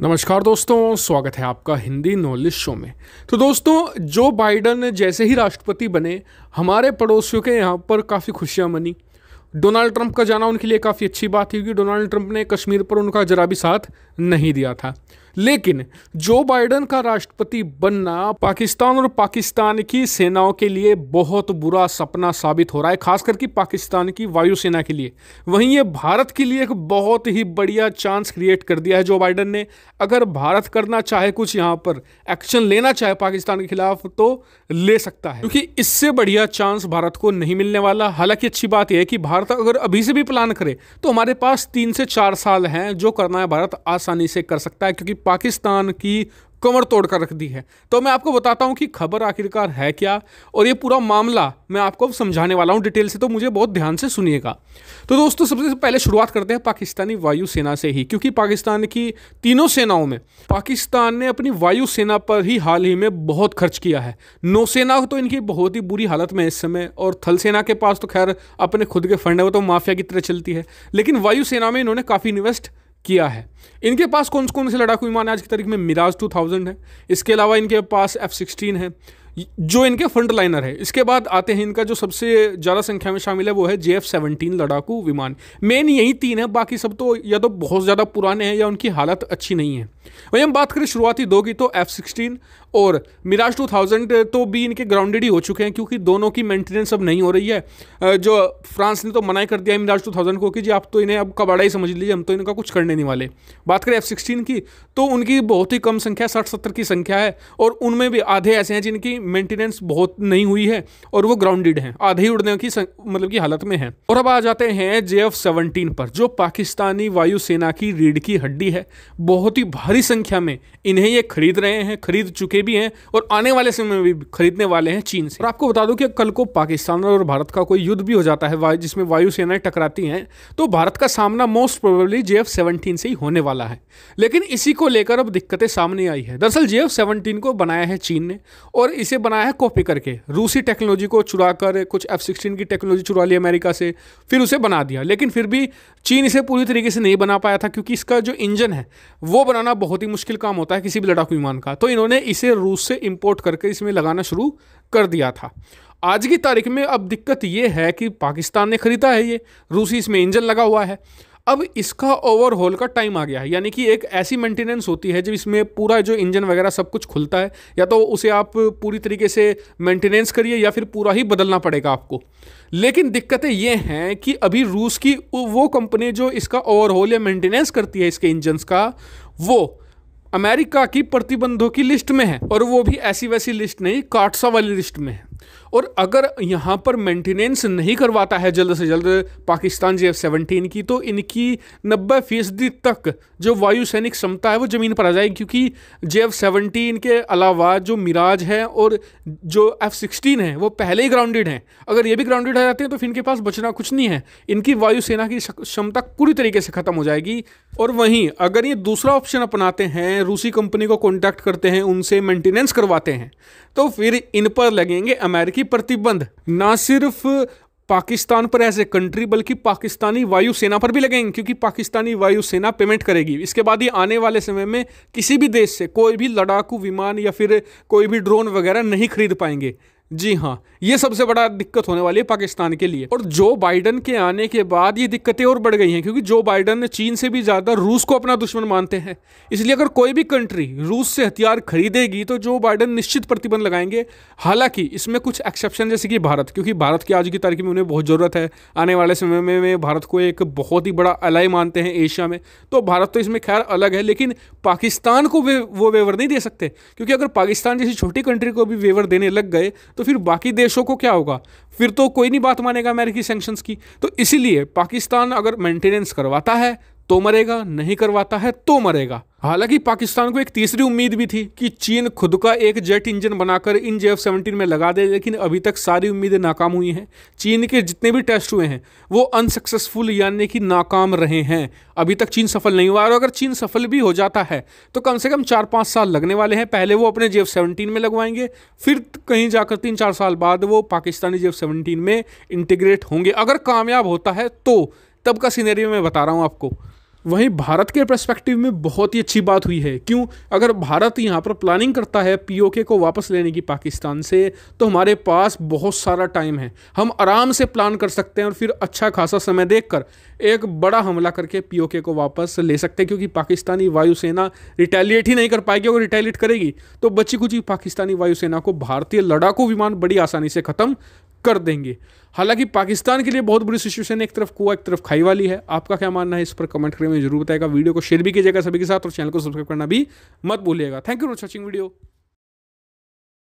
नमस्कार दोस्तों स्वागत है आपका हिंदी नॉलेज शो में तो दोस्तों जो बाइडन जैसे ही राष्ट्रपति बने हमारे पड़ोसियों के यहाँ पर काफ़ी खुशियाँ मनी डोनाल्ड ट्रंप का जाना उनके लिए काफ़ी अच्छी बात थी क्योंकि डोनाल्ड ट्रंप ने कश्मीर पर उनका जरा भी साथ नहीं दिया था लेकिन जो बाइडन का राष्ट्रपति बनना पाकिस्तान और पाकिस्तान की सेनाओं के लिए बहुत बुरा सपना साबित हो रहा है खासकर कि पाकिस्तान की वायुसेना के लिए वहीं ये भारत के लिए एक बहुत ही बढ़िया चांस क्रिएट कर दिया है जो बाइडन ने अगर भारत करना चाहे कुछ यहाँ पर एक्शन लेना चाहे पाकिस्तान के खिलाफ तो ले सकता है क्योंकि इससे बढ़िया चांस भारत को नहीं मिलने वाला हालांकि अच्छी बात यह है कि भारत अगर अभी से भी प्लान करे तो हमारे पास तीन से चार साल हैं जो करना है भारत आसानी से कर सकता है क्योंकि पाकिस्तान की कमर तोड़ कर रख दी है तो मैं आपको बताता हूँ कि खबर आखिरकार है क्या और ये पूरा मामला मैं आपको अब समझाने वाला हूँ डिटेल से तो मुझे बहुत ध्यान से सुनिएगा तो दोस्तों सबसे पहले शुरुआत करते हैं पाकिस्तानी वायुसेना से ही क्योंकि पाकिस्तान की तीनों सेनाओं में पाकिस्तान ने अपनी वायुसेना पर ही हाल ही में बहुत खर्च किया है नौसेना तो इनकी बहुत ही बुरी हालत में है इस समय और थल सेना के पास तो खैर अपने खुद के फंड है वो तो माफिया की तरह चलती है लेकिन वायुसेना में इन्होंने काफ़ी इन्वेस्ट किया है इनके पास कौन कौन से लड़ाकू विमान आज की तारीख में मिराज 2000 है इसके अलावा इनके पास एफ सिक्सटीन है जो इनके फ्रंट लाइनर है इसके बाद आते हैं इनका जो सबसे ज़्यादा संख्या में शामिल है वो है जे एफ सेवनटीन लड़ाकू विमान मेन यही तीन है बाकी सब तो या तो बहुत ज़्यादा पुराने हैं या उनकी हालत अच्छी नहीं है वही हम बात करें शुरुआती दो की तो एफ सिक्सटीन और मिराज टू थाउजेंड तो भी इनके ग्राउंडेड ही हो चुके हैं क्योंकि दोनों की मेंटेनेंस अब नहीं हो रही है जो फ्रांस ने तो मना कर दिया है मिराज टू थाउजेंड को कि जी आप तो इन्हें अब कबाड़ा ही समझ लीजिए हम तो इनका कुछ करने नहीं वाले बात करें एफ सिक्सटीन की तो उनकी बहुत ही कम संख्या साठ सत्तर की संख्या है और उनमें भी आधे ऐसे हैं जिनकी मेंटेनेंस बहुत नहीं हुई है और वो ग्राउंडेड हैं आधे ही उड़ने की मतलब की हालत में है और अब आ जाते हैं जे एफ सेवनटीन पर जो पाकिस्तानी वायुसेना की रीढ़ की हड्डी है बहुत ही भारी संख्या में इन्हें ये खरीद रहे हैं खरीद चुके भी हैं और आने वाले समय में भी खरीदने वाले हैं चीन से और आपको बता दूं कि कल को पाकिस्तान और भारत का कोई युद्ध भी हो जाता है जिसमें वायुसेनाएं टकराती हैं तो भारत का सामना most probably J F seventeen से ही होने वाला है लेकिन इसी को लेकर अब दिक्कतें सामने आई है दरअसल जे एफ सेवनटीन को बनाया है चीन ने और इसे इसे बनाया है कॉपी करके रूसी टेक्नोलॉजी को चुरा कर कुछ एफ सिक्सटीन की टेक्नोलॉजी चुरा ली अमेरिका से फिर उसे बना दिया लेकिन फिर भी चीन इसे पूरी तरीके से नहीं बना पाया था क्योंकि इसका जो इंजन है वो बनाना बहुत ही मुश्किल काम होता है किसी भी लड़ाकू विमान का तो इन्होंने इसे रूस से इम्पोर्ट करके इसमें लगाना शुरू कर दिया था आज की तारीख में अब दिक्कत ये है कि पाकिस्तान ने ख़रीदा है ये रूसी इसमें इंजन लगा हुआ है अब इसका ओवरहॉल का टाइम आ गया है यानी कि एक ऐसी मेंटेनेंस होती है जब इसमें पूरा जो इंजन वगैरह सब कुछ खुलता है या तो उसे आप पूरी तरीके से मेंटेनेंस करिए या फिर पूरा ही बदलना पड़ेगा आपको लेकिन दिक्कतें ये हैं कि अभी रूस की वो कंपनी जो इसका ओवरहॉल या मेंटेनेंस करती है इसके इंजन्स का वो अमेरिका की प्रतिबंधों की लिस्ट में है और वो भी ऐसी वैसी लिस्ट नहीं काटसा वाली लिस्ट में है और अगर यहाँ पर मेंटेनेंस नहीं करवाता है जल्द से जल्द पाकिस्तान जे एफ सेवनटीन की तो इनकी नब्बे फीसदी तक जो वायु सैनिक क्षमता है वो ज़मीन पर आ जाएगी क्योंकि जे एफ सेवनटीन के अलावा जो मिराज है और जो एफ सिक्सटीन है वो पहले ही ग्राउंडेड हैं अगर ये भी ग्राउंडेड आ जाते हैं तो फिर इनके पास बचना कुछ नहीं है इनकी वायुसेना की क्षमता पूरी तरीके से ख़त्म हो जाएगी और वहीं अगर ये दूसरा ऑप्शन अपनाते हैं रूसी कंपनी को कॉन्टैक्ट करते हैं उनसे मेंटेनेंस करवाते हैं तो फिर इन पर लगेंगे अमेरिकी कि प्रतिबंध ना सिर्फ पाकिस्तान पर एज ए कंट्री बल्कि पाकिस्तानी वायुसेना पर भी लगेंगे क्योंकि पाकिस्तानी वायुसेना पेमेंट करेगी इसके बाद ही आने वाले समय में किसी भी देश से कोई भी लड़ाकू विमान या फिर कोई भी ड्रोन वगैरह नहीं खरीद पाएंगे जी हाँ ये सबसे बड़ा दिक्कत होने वाली है पाकिस्तान के लिए और जो बाइडन के आने के बाद ये दिक्कतें और बढ़ गई हैं क्योंकि जो बाइडन चीन से भी ज़्यादा रूस को अपना दुश्मन मानते हैं इसलिए अगर कोई भी कंट्री रूस से हथियार खरीदेगी तो जो बाइडन निश्चित प्रतिबंध लगाएंगे हालांकि इसमें कुछ एक्सेप्शन जैसे कि भारत क्योंकि भारत की आज की तारीख में उन्हें बहुत ज़रूरत है आने वाले समय में, भारत को एक बहुत ही बड़ा अलाई मानते हैं एशिया में तो भारत तो इसमें खैर अलग है लेकिन पाकिस्तान को वो वेवर नहीं दे सकते क्योंकि अगर पाकिस्तान जैसी छोटी कंट्री को भी वेवर देने लग गए तो फिर बाकी देशों को क्या होगा फिर तो कोई नहीं बात मानेगा अमेरिकी सेंक्शंस की तो इसीलिए पाकिस्तान अगर मेंटेनेंस करवाता है तो मरेगा नहीं करवाता है तो मरेगा हालांकि पाकिस्तान को एक तीसरी उम्मीद भी थी कि चीन खुद का एक जेट इंजन बनाकर इन जे एफ सेवनटीन में लगा दे लेकिन अभी तक सारी उम्मीदें नाकाम हुई हैं चीन के जितने भी टेस्ट हुए हैं वो अनसक्सेसफुल यानी कि नाकाम रहे हैं अभी तक चीन सफल नहीं हुआ और अगर चीन सफल भी हो जाता है तो कम से कम चार पाँच साल लगने वाले हैं पहले वो अपने जे एफ सेवनटीन में लगवाएंगे फिर कहीं जाकर तीन चार साल बाद वो पाकिस्तानी जे एफ सेवनटीन में इंटीग्रेट होंगे अगर कामयाब होता है तो तब का सीनेरियो मैं बता रहा हूँ आपको वहीं भारत के परस्पेक्टिव में बहुत ही अच्छी बात हुई है क्यों अगर भारत यहाँ पर प्लानिंग करता है पीओके को वापस लेने की पाकिस्तान से तो हमारे पास बहुत सारा टाइम है हम आराम से प्लान कर सकते हैं और फिर अच्छा खासा समय देखकर एक बड़ा हमला करके पीओके को वापस ले सकते हैं क्योंकि पाकिस्तानी वायुसेना रिटेलिएट ही नहीं कर पाएगी अगर रिटेलिएट करेगी तो बची कुची पाकिस्तानी वायुसेना को भारतीय लड़ाकू विमान बड़ी आसानी से ख़त्म कर देंगे हालांकि पाकिस्तान के लिए बहुत बुरी सिचुएशन एक तरफ कुआ एक तरफ खाई वाली है आपका क्या मानना है इस पर कमेंट करके मुझे जरूर बताएगा वीडियो को शेयर भी कीजिएगा सभी के साथ और चैनल को सब्सक्राइब करना भी मत भूलिएगा thank you for watching video